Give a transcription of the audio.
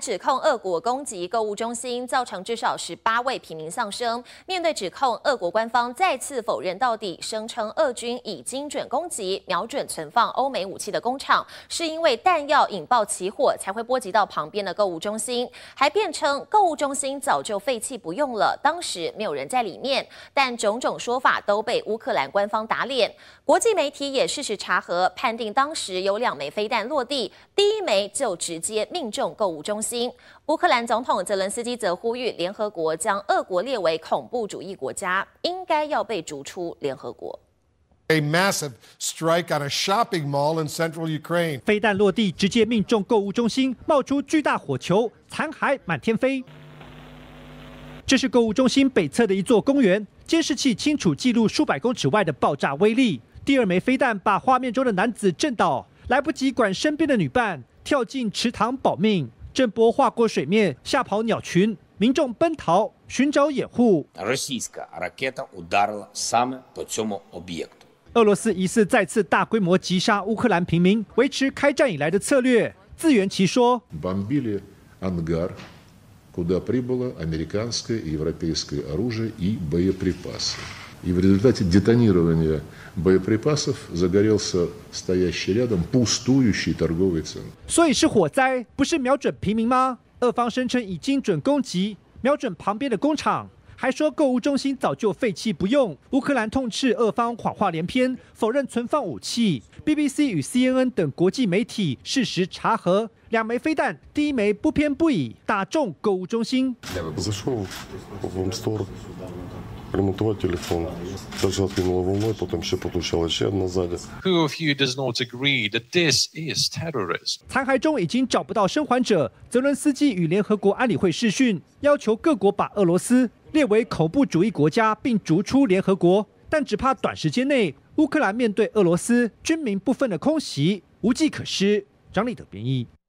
指控俄国攻击购物中心，造成至少十八位平民丧生。面对指控，俄国官方再次否认到底，声称俄军以精准攻击，瞄准存放欧美武器的工厂，是因为弹药引爆起火才会波及到旁边的购物中心。还辩称购物中心早就废弃不用了，当时没有人在里面。但种种说法都被乌克兰官方打脸。国际媒体也事实查核，判定当时有两枚飞弹落地，第一枚就直接命中购物中心。乌克兰总统泽连斯基则呼吁联合国将俄国列为恐怖主义国家，应该要被逐出联合国。飞弹落地，直接命中购物中心，冒出巨大火球，残骸满天飞。这是购物中心北侧的一座公园，监视器清楚记录数百公尺外的爆炸威力。第二枚飞弹把画面中的男子震倒，来不及管身边的女伴，跳进池塘保命。震波划过水面，吓跑鸟群，民众奔逃寻找掩护。俄罗斯疑似再次大规模击杀乌克兰平民，维持开战以来的策略，自圆其说。所以是火灾，不是瞄准平民吗？俄方声称已精准攻击，瞄准旁边的工厂。还说购物中心早就废弃不用。乌克兰痛斥俄方谎话连篇，否认存放武器。BBC 与 CNN 等国际媒体事实查核，两枚飞弹，第一枚不偏不倚打中购物中心。Who of you does not agree that this is t e r r o r i s 残骸中已经找不到生还者。泽伦斯基与联合国安理会视讯，要求各国把俄罗斯。列为恐怖主义国家并逐出联合国，但只怕短时间内乌克兰面对俄罗斯军民不分的空袭无计可施。张立德编译。